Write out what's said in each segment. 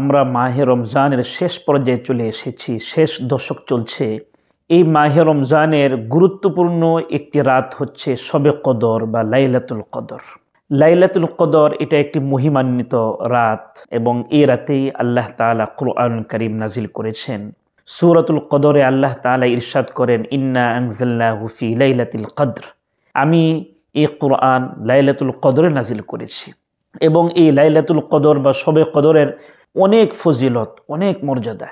আমরা মাহে রমজানের শেষ পর্যায়ে চলে এসেছি শেষ দশক চলছে এই মাহে রমজানের গুরুত্বপূর্ণ একটি রাত হচ্ছে সবে কদর বা লাইলাতুল কদর লাইলাতুল কদর এটা একটি মহিমান্বিত রাত এবং এই রাতেই আল্লাহ তালা কুরআন করিম নাজিল করেছেন সুরাতুল কদরে আল্লাহ তালা ইরশাদ করেন ইন্না আংজাল্লাহ হুফি লাইলাতুল কদর আমি এই কুরআন লাইলাতুল কদরে নাজিল করেছি এবং এই লাইলাতুল কদর বা সবে কদরের অনেক ফজিলত অনেক মর্যাদা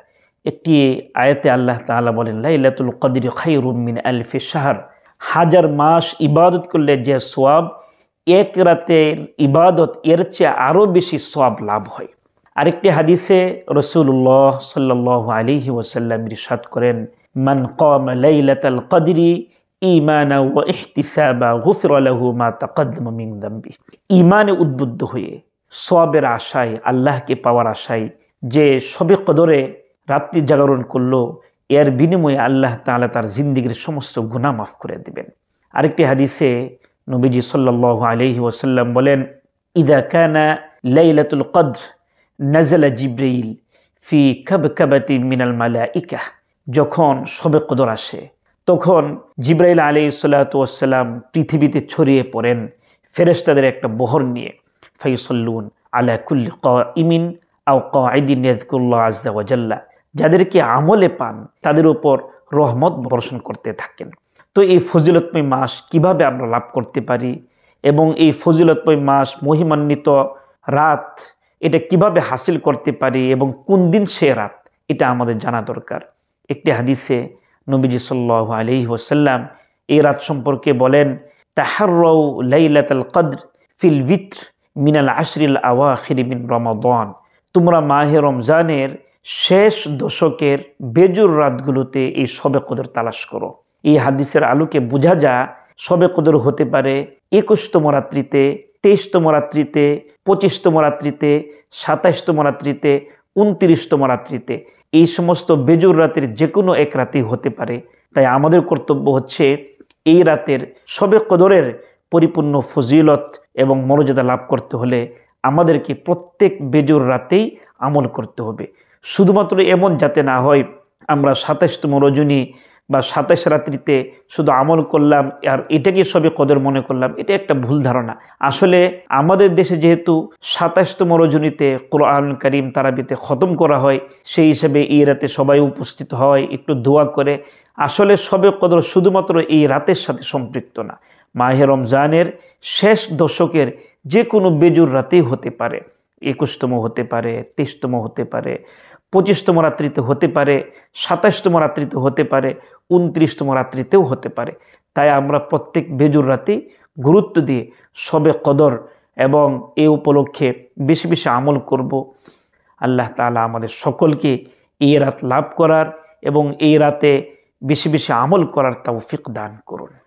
একটি আয়াতে আল্লাহ তালা বলেন লাইলাতুল কদির খাই রুমিন আলফি শাহর হাজার মাস ইবাদত করলে যে সোয়াব এক রাতের ইবাদত এর চেয়ে আরও বেশি সোয়াব লাভ হয় আরেকটি হাদিসে রসুল্লাহ সাল্লাহ আলিহি ওসাল্লাম রিসাদ করেন মান কম লাইলাতাল কদরি ইমানা ও ইহতিসাবা গুফির আলহু মা তাকদ্দম মিন ইমানে উদ্বুদ্ধ হয়ে সবের আশায় আল্লাহকে পাওয়ার আশায় যে সবে কদরে রাত্রি জাগরণ করল এর বিনিময়ে আল্লাহ তাহলে তার জিন্দিগির সমস্ত গুণা মাফ করে দেবেন আরেকটি হাদিসে নবীজি সাল্লাহ আলহি ওসাল্লাম বলেন ইদা কানা লাইলাতুল কদ্র নাজালা জিব্রাইল ফি কাব কাবাতি মিনাল মালা ইকা যখন সবে কদর আসে তখন জিব্রাইল আলি সাল্লাম পৃথিবীতে ছড়িয়ে পড়েন ফেরেস্তাদের একটা বহর নিয়ে ফাইসল্লুন আলা ক ইমিন আও ক আইদিন আজদাওয়াজাল্লা যাদেরকে আমলে পান তাদের উপর রহমত বর্ষণ করতে থাকেন তো এই ফজিলতময় মাস কিভাবে আমরা লাভ করতে পারি এবং এই ফজিলতময় মাস মহিমান্বিত রাত এটা কিভাবে হাসিল করতে পারি এবং কোন দিন সে রাত এটা আমাদের জানা দরকার একটি হাদিসে নবীজি সাল্লাহ আলি ওসাল্লাম এই রাত সম্পর্কে বলেন তাহার তাহারউ লাইলাতাল কদ্র ফিল বিত্র মিনাল আশরিল আওয়াখির মিন রমাদন তোমরা মাহে রমজানের শেষ দশকের বেজুর রাতগুলোতে এই সবে কদর তালাশ করো এই হাদিসের আলোকে বোঝা যা সবে কদর হতে পারে একুশতম রাত্রিতে তেইশতম রাত্রিতে পঁচিশতম রাত্রিতে সাতাইশতম রাত্রিতে উনত্রিশতম রাত্রিতে এই সমস্ত বেজুর রাতের যে কোনো এক রাতেই হতে পারে তাই আমাদের কর্তব্য হচ্ছে এই রাতের সবে কদরের পরিপূর্ণ ফজিলত এবং মর্যাদা লাভ করতে হলে আমাদেরকে প্রত্যেক বেজুর রাতেই আমল করতে হবে শুধুমাত্র এমন যাতে না হয় আমরা সাতাশতম রজনী বা সাতাশ রাত্রিতে শুধু আমল করলাম আর এটাকে সবই কদর মনে করলাম এটা একটা ভুল ধারণা আসলে আমাদের দেশে যেহেতু সাতাশতম রজনীতে কোরআন করিম তারাবিতে খতম করা হয় সেই হিসেবে এই রাতে সবাই উপস্থিত হয় একটু দোয়া করে আসলে সবে কদর শুধুমাত্র এই রাতের সাথে সম্পৃক্ত না মাহে রমজানের শেষ দশকের যে কোনো বেজুর রাতেই হতে পারে একুশতম হতে পারে তেইশতম হতে পারে পঁচিশতম রাত্রিতে হতে পারে সাতাশতম রাত্রিতে হতে পারে উনত্রিশতম রাত্রিতেও হতে পারে তাই আমরা প্রত্যেক বেজুর রাতে গুরুত্ব দিয়ে সবে কদর এবং এ উপলক্ষে বেশি বেশি আমল করব আল্লাহ তালা আমাদের সকলকে এই রাত লাভ করার এবং এই রাতে বেশি বেশি আমল করার ফিক দান করুন